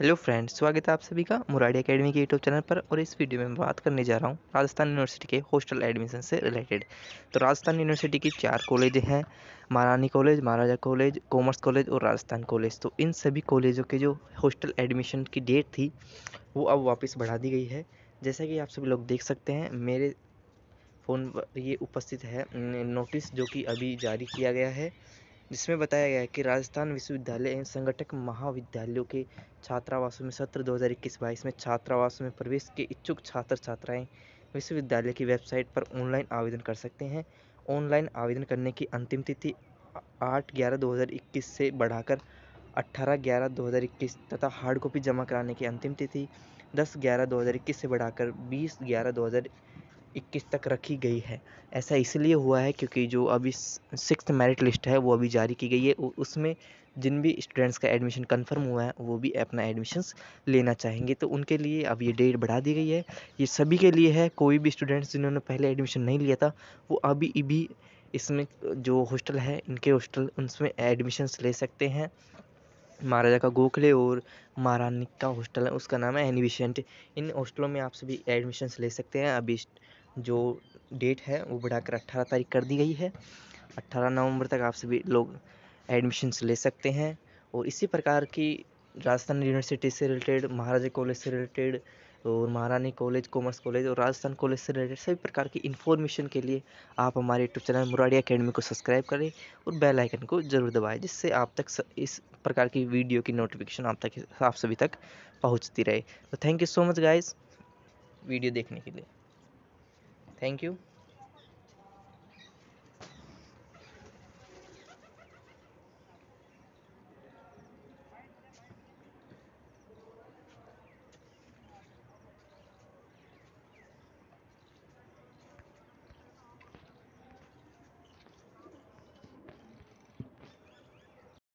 Hello friends स्वागत है आप सभी का मुराडी एकेडमी के यूट्यूब चैनल पर और इस वीडियो में मैं बात करने जा रहा हूँ राजस्थान यूनिवर्सिटी के हॉस्टल एडमिशन से रिलेटेड तो राजस्थान यूनिवर्सिटी की चार कॉलेज हैं Maharani college Maharaja college commerce college और राजस्थान कॉलेज तो इन सभी कॉलेजों के जो हॉस्टल एडमिशन की डेट थी वो अब वापस बढ़ा दी गई है जैसा कि आप सभी लोग देख सकते हैं मेरे फ़ोन पर ये उपस्थित है नोटिस जो कि अभी जारी किया गया है जिसमें बताया गया है कि राजस्थान विश्वविद्यालय एवं संगठक महाविद्यालयों के छात्रावासों में सत्र दो हज़ार इक्कीस बाईस में छात्रावास में प्रवेश के इच्छुक छात्र छात्राएँ विश्वविद्यालय की वेबसाइट पर ऑनलाइन आवेदन कर सकते हैं ऑनलाइन आवेदन करने की अंतिम तिथि आठ ग्यारह दो हज़ार इक्कीस से बढ़ाकर अट्ठारह ग्यारह दो हज़ार इक्कीस तथा हार्ड कॉपी जमा कराने की अंतिम तिथि दस ग्यारह दो हज़ार इक्कीस से बढ़ाकर बीस ग्यारह दो हज़ार इक्कीस तक रखी गई है ऐसा इसलिए हुआ है क्योंकि जो अभी सिक्स मेरिट लिस्ट है वो अभी जारी की गई है उसमें जिन भी स्टूडेंट्स का एडमिशन कंफर्म हुआ है वो भी अपना एडमिशन्स लेना चाहेंगे तो उनके लिए अब ये डेट बढ़ा दी गई है ये सभी के लिए है कोई भी स्टूडेंट्स जिन्होंने पहले एडमिशन नहीं लिया था वो अभी भी इसमें जो हॉस्टल है इनके हॉस्टल उसमें एडमिशन्स ले सकते हैं महाराजा का गोखले और महारानी का हॉस्टल है उसका नाम है एनिविशेंट इन हॉस्टलों में आप सभी एडमिशन्स ले सकते हैं अभी जो डेट है वो बढ़ाकर अट्ठारह तारीख कर दी गई है अट्ठारह नवंबर तक आप सभी लोग एडमिशन्स ले सकते हैं और इसी प्रकार की राजस्थान यूनिवर्सिटी से रिलेटेड महाराजा कॉलेज से रिलेटेड और महारानी कॉलेज कॉमर्स कॉलेज और राजस्थान कॉलेज से रिलेटेड सभी प्रकार की इन्फॉर्मेशन के लिए आप हमारे यूट्यूब चैनल मुराडी अकेडमी को सब्सक्राइब करें और बेल आइकन को ज़रूर दबाएं जिससे आप तक इस प्रकार की वीडियो की नोटिफिकेशन आप तक आप सभी तक पहुँचती रहे तो thank you so much guys video देखने के लिए Thank you.